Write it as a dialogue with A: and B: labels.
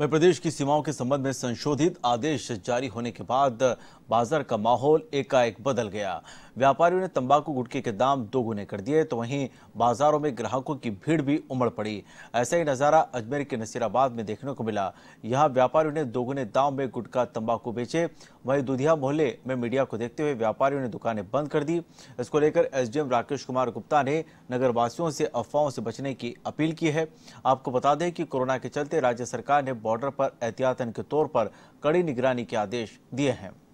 A: में प्रदेश की सीमाओं के संबंध में संशोधित आदेश जारी होने के बाद बाजार का माहौल एकाएक बदल गया व्यापारियों ने तंबाकू गुटके के दाम दोगुने कर दिए तो वहीं बाजारों में ग्राहकों की भीड़ भी उमड़ पड़ी ऐसा ही नज़ारा अजमेर के नसीराबाद में देखने को मिला यहाँ व्यापारियों ने दोगुने दाम में गुटका तंबाकू बेचे वहीं दुधिया मोहल्ले में मीडिया को देखते हुए व्यापारियों ने दुकानें बंद कर दी इसको लेकर एसडीएम राकेश कुमार गुप्ता ने नगरवासियों से अफवाहों से बचने की अपील की है आपको बता दें कि कोरोना के चलते राज्य सरकार ने बॉर्डर पर एहतियातन के तौर पर कड़ी निगरानी के आदेश दिए हैं